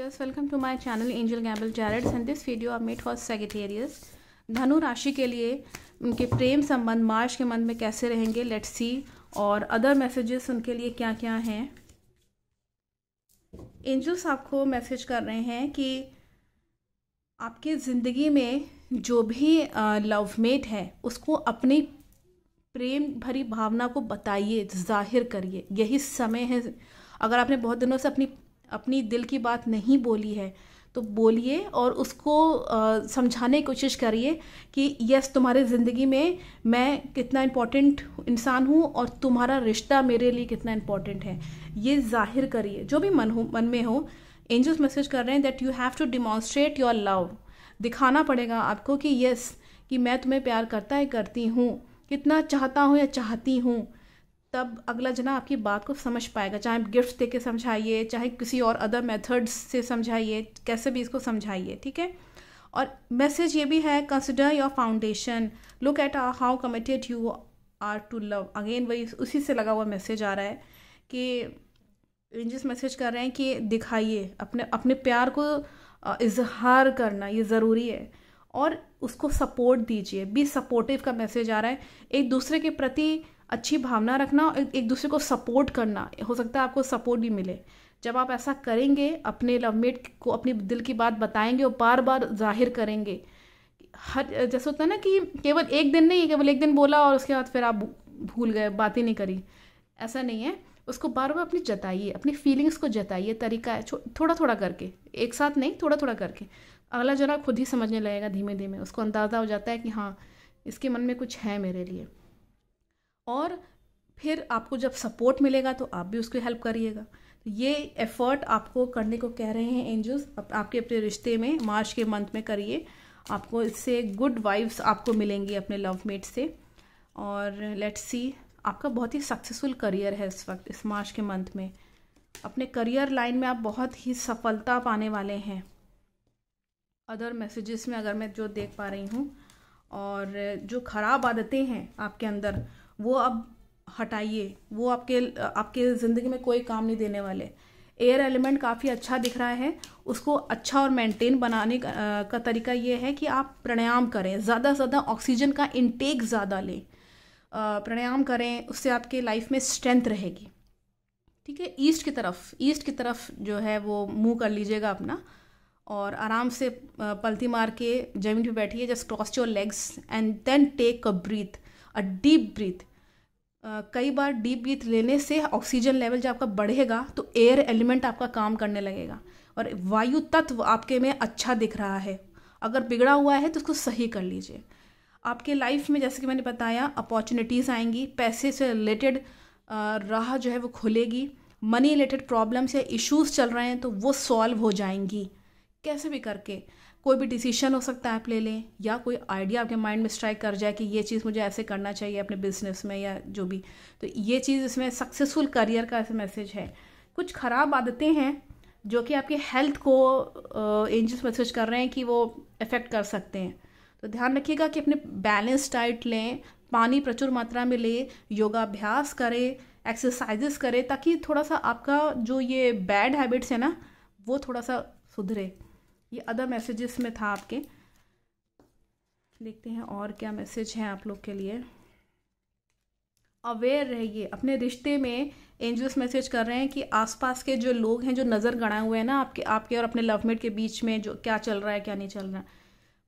viewers welcome to my channel angel gamble जैरड्स and this video are made for Sagittarius धनु राशि के लिए उनके प्रेम संबंध मार्च के मंथ में कैसे रहेंगे लेट्स सी और अदर मैसेजेस उनके लिए क्या क्या हैं एंजल्स आपको मैसेज कर रहे हैं कि आपके ज़िंदगी में जो भी लवमेट है उसको अपनी प्रेम भरी भावना को बताइए जाहिर करिए यही समय है अगर आपने बहुत दिनों से अपनी अपनी दिल की बात नहीं बोली है तो बोलिए और उसको समझाने की कोशिश करिए कि यस तुम्हारे ज़िंदगी में मैं कितना इम्पोर्टेंट इंसान हूँ और तुम्हारा रिश्ता मेरे लिए कितना इम्पोर्टेंट है ये जाहिर करिए जो भी मन हो मन में हो एंजल्स मैसेज कर रहे हैं that you have to demonstrate your love दिखाना पड़ेगा आपको कि यस कि मैं तुम्हें प्यार करता है करती हूँ कितना चाहता हूँ या चाहती हूँ तब अगला जना आपकी बात को समझ पाएगा चाहे गिफ्ट दे के समझाइए चाहे किसी और अदर मेथड्स से समझाइए कैसे भी इसको समझाइए ठीक है और मैसेज ये भी है consider your foundation look at how committed you are to love again वही उसी से लगा हुआ मैसेज आ रहा है कि जिस मैसेज कर रहे हैं कि दिखाइए अपने अपने प्यार को इजहार करना ये ज़रूरी है और उसको सपोर्ट दीजिए बी सपोर्टिव का मैसेज आ रहा है एक दूसरे के प्रति अच्छी भावना रखना और एक दूसरे को सपोर्ट करना हो सकता है आपको सपोर्ट भी मिले जब आप ऐसा करेंगे अपने लवमेट को अपने दिल की बात बताएंगे और बार बार जाहिर करेंगे हर जैसे होता है ना कि केवल एक दिन नहीं केवल एक दिन बोला और उसके बाद फिर आप भूल गए बात ही नहीं करी ऐसा नहीं है उसको बार बार अपनी जताइए अपनी फीलिंग्स को जताइए तरीका है थोड़ा थोड़ा करके एक साथ नहीं थोड़ा थोड़ा करके अगला जरा खुद ही समझने लगेगा धीमे धीमे उसको अंदाज़ा हो जाता है कि हाँ इसके मन में कुछ है मेरे लिए और फिर आपको जब सपोर्ट मिलेगा तो आप भी उसकी हेल्प करिएगा तो ये एफर्ट आपको करने को कह रहे हैं एंजल्स आपके अपने रिश्ते में मार्च के मंथ में करिए आपको इससे गुड वाइब्स आपको मिलेंगी अपने लव मेट से और लेट्स सी आपका बहुत ही सक्सेसफुल करियर है इस वक्त इस मार्च के मंथ में अपने करियर लाइन में आप बहुत ही सफलता पाने वाले हैं अदर मैसेजेस में अगर मैं जो देख पा रही हूँ और जो ख़राब आदतें हैं आपके अंदर वो अब हटाइए वो आपके आपके ज़िंदगी में कोई काम नहीं देने वाले एयर एलिमेंट काफ़ी अच्छा दिख रहा है उसको अच्छा और मेंटेन बनाने का, आ, का तरीका ये है कि आप प्राणायाम करें ज़्यादा से ज़्यादा ऑक्सीजन का इनटेक ज़्यादा लें प्राणायाम करें उससे आपके लाइफ में स्ट्रेंथ रहेगी ठीक है ईस्ट की तरफ ईस्ट की तरफ जो है वो मुंह कर लीजिएगा अपना और आराम से पलथी मार के जमीन पे बैठिए just cross your legs and then take a breath a deep breath कई बार डीप ब्रीथ लेने से ऑक्सीजन लेवल जब आपका बढ़ेगा तो एयर एलिमेंट आपका काम करने लगेगा और वायु तत्व आपके में अच्छा दिख रहा है अगर बिगड़ा हुआ है तो उसको सही कर लीजिए आपके लाइफ में जैसे कि मैंने बताया अपॉर्चुनिटीज़ आएंगी पैसे से रिलेटेड राह जो है वो खुलेगी मनी रिलेटेड प्रॉब्लम्स या इश्यूज़ चल रहे हैं तो वो सॉल्व हो जाएंगी कैसे भी करके कोई भी डिसीशन हो सकता है आप ले लें या कोई आइडिया आपके माइंड में स्ट्राइक कर जाए कि ये चीज़ मुझे ऐसे करना चाहिए अपने बिजनेस में या जो भी तो ये चीज़ इसमें सक्सेसफुल करियर का ऐसा मैसेज है कुछ ख़राब आदतें हैं जो कि आपकी हेल्थ को एंजल्स मैसेज कर रहे हैं कि वो इफ़ेक्ट कर सकते हैं तो ध्यान रखिएगा कि अपने बैलेंस डाइट लें पानी प्रचुर मात्रा में लें योगाभ्यास करें एक्सरसाइजेस करें ताकि थोड़ा सा आपका जो ये बैड हैबिट्स है ना वो थोड़ा सा सुधरे ये अदर मैसेजेस में था आपके देखते हैं और क्या मैसेज है आप लोग के लिए अवेयर रहिए अपने रिश्ते में एंजल्स मैसेज कर रहे हैं कि आसपास के जो लोग हैं जो नज़र गड़ाए हुए हैं ना आपके आपके और अपने लवमेट के बीच में जो क्या चल रहा है क्या नहीं चल रहा है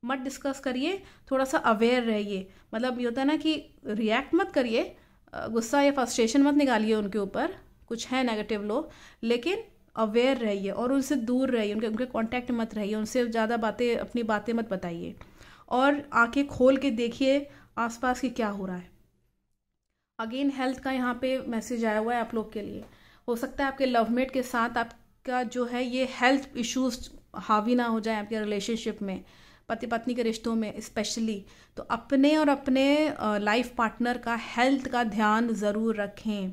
मत डिस्कस करिए थोड़ा सा अवेयर रहिए मतलब ये होता है ना कि रिएक्ट मत करिए गुस्सा या फ्रस्ट्रेशन मत निकालिए उनके ऊपर कुछ है नेगेटिव लोग लेकिन अवेयर रहिए और उनसे दूर रहिए उनके उनके कांटेक्ट मत रहिए उनसे ज़्यादा बातें अपनी बातें मत बताइए और आंखें खोल के देखिए आसपास के क्या हो रहा है अगेन हेल्थ का यहाँ पे मैसेज आया हुआ है आप लोग के लिए हो सकता है आपके लवमेट के साथ आपका जो है ये हेल्थ इश्यूज हावी ना हो जाए आपके रिलेशनशिप में पति पत्नी के रिश्तों में स्पेशली तो अपने और अपने लाइफ पार्टनर का हेल्थ का ध्यान ज़रूर रखें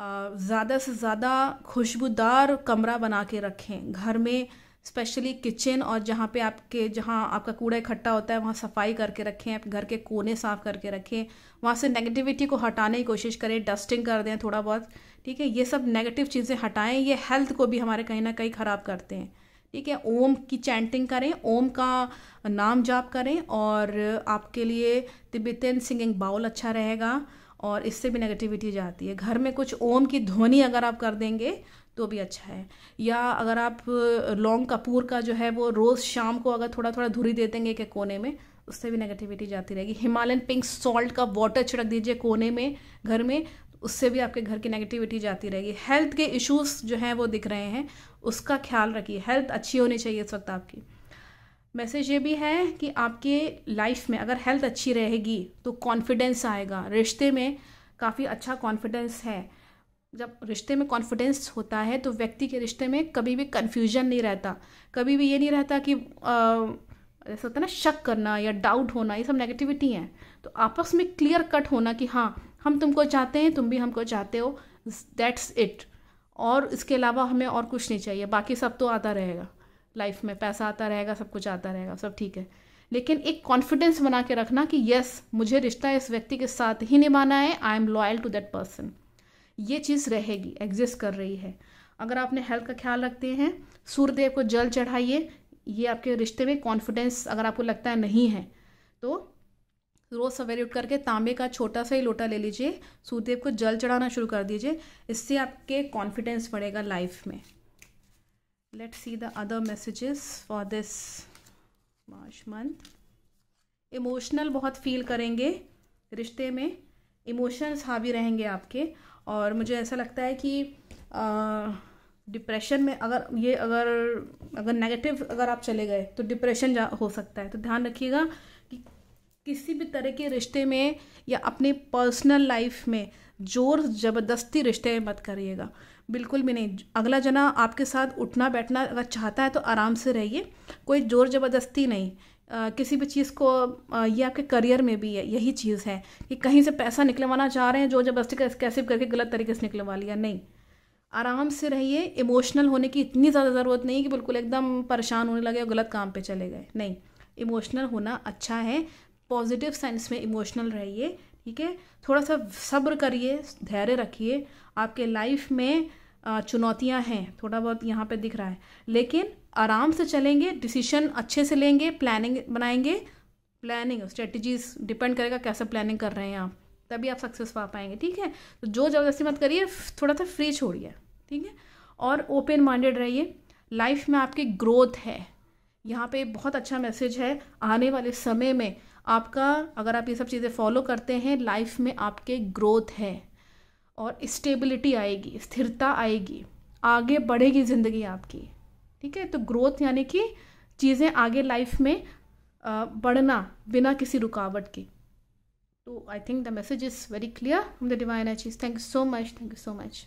ज़्यादा से ज़्यादा खुशबूदार कमरा बना के रखें घर में स्पेशली किचन और जहाँ पे आपके जहाँ आपका कूड़ा इकट्ठा होता है वहाँ सफाई करके रखें आप घर के कोने साफ करके रखें वहाँ से नेगेटिविटी को हटाने की कोशिश करें डस्टिंग कर दें थोड़ा बहुत ठीक है ये सब नेगेटिव चीज़ें हटाएं ये हेल्थ को भी हमारे कहीं ना कहीं ख़राब करते हैं ठीक है ओम की चैंटिंग करें ओम का नाम जाप करें और आपके लिए तिब्बतन सिंगिंग बाउल अच्छा रहेगा और इससे भी नेगेटिविटी जाती है घर में कुछ ओम की ध्वनि अगर आप कर देंगे तो भी अच्छा है या अगर आप लौंग कपूर का जो है वो रोज़ शाम को अगर थोड़ा थोड़ा धुरी दे देंगे के कोने में उससे भी नेगेटिविटी जाती रहेगी हिमालयन पिंक सॉल्ट का वाटर छिड़क दीजिए कोने में घर में उससे भी आपके घर की नेगेटिविटी जाती रहेगी हेल्थ के इश्यूज जो हैं वो दिख रहे हैं उसका ख्याल रखिए हेल्थ अच्छी होनी चाहिए इस वक्त आपकी मैसेज ये भी है कि आपके लाइफ में अगर हेल्थ अच्छी रहेगी तो कॉन्फिडेंस आएगा रिश्ते में काफ़ी अच्छा कॉन्फिडेंस है जब रिश्ते में कॉन्फिडेंस होता है तो व्यक्ति के रिश्ते में कभी भी कन्फ्यूजन नहीं रहता कभी भी ये नहीं रहता कि ऐसा होता है ना शक करना या डाउट होना ये सब नेगेटिविटी हैं तो आपस में क्लियर कट होना कि हाँ हम तुमको चाहते हैं तुम भी हमको चाहते हो दैट्स इट और इसके अलावा हमें और कुछ नहीं चाहिए बाकी सब तो आता रहेगा लाइफ में पैसा आता रहेगा सब कुछ आता रहेगा सब ठीक है लेकिन एक कॉन्फिडेंस बना के रखना कि यस मुझे रिश्ता इस व्यक्ति के साथ ही निभाना है I am loyal to that person ये चीज़ रहेगी एग्जिस्ट कर रही है अगर आपने हेल्थ का ख्याल रखते हैं सूर्यदेव को जल चढ़ाइए ये आपके रिश्ते में कॉन्फिडेंस अगर आपको लगता है नहीं है तो रोज़ सवेरे उठ करके तांबे का छोटा सा ही लोटा ले लीजिए सूर्यदेव को जल चढ़ाना शुरू कर दीजिए इससे आपके कॉन्फिडेंस बढ़ेगा लाइफ में let's see the other messages for this march month emotional बहुत फील करेंगे रिश्ते में emotions हावी रहेंगे आपके और मुझे ऐसा लगता है कि डिप्रेशन में अगर ये अगर अगर नेगेटिव अगर आप चले गए तो डिप्रेशन जा हो सकता है तो ध्यान रखिएगा कि किसी भी तरह के रिश्ते में या अपने पर्सनल लाइफ में जोर ज़बरदस्ती रिश्ते मत करिएगा बिल्कुल भी नहीं अगला जना आपके साथ उठना बैठना अगर चाहता है तो आराम से रहिए कोई ज़ोर ज़बरदस्ती नहीं आ, किसी भी चीज़ को आ, ये आपके करियर में भी है यही चीज़ है कि कहीं से पैसा निकलवाना चाह रहे हैं जोर ज़बरदस्ती का कैसे करके गलत तरीके से निकलवा लिया नहीं आराम से रहिए इमोशनल होने की इतनी ज़्यादा ज़रूरत नहीं कि बिल्कुल एकदम परेशान होने लगे और गलत काम पे चले गए नहीं इमोशनल होना अच्छा है पॉजिटिव सेंस में इमोशनल रहिए ठीक है थोड़ा सा सब्र करिए धैर्य रखिए आपके लाइफ में चुनौतियां हैं थोड़ा बहुत यहाँ पे दिख रहा है लेकिन आराम से चलेंगे डिसीशन अच्छे से लेंगे प्लानिंग बनाएंगे प्लानिंग स्ट्रेटजीज डिपेंड करेगा कैसे प्लानिंग कर रहे हैं आप तभी आप सक्सेस पा पाएंगे ठीक है तो जो जबरदस्ती मत करिए थोड़ा सा फ्री छोड़िए ठीक है और ओपन माइंडेड रहिए लाइफ में आपकी ग्रोथ है यहाँ पे बहुत अच्छा मैसेज है आने वाले समय में आपका अगर आप ये सब चीज़ें फॉलो करते हैं लाइफ में आपके ग्रोथ है और स्टेबिलिटी आएगी स्थिरता आएगी आगे बढ़ेगी ज़िंदगी आपकी ठीक है तो ग्रोथ यानी कि चीज़ें आगे लाइफ में बढ़ना बिना किसी रुकावट के तो I think the message is very clear from the divine एचीज thank you so much thank you so much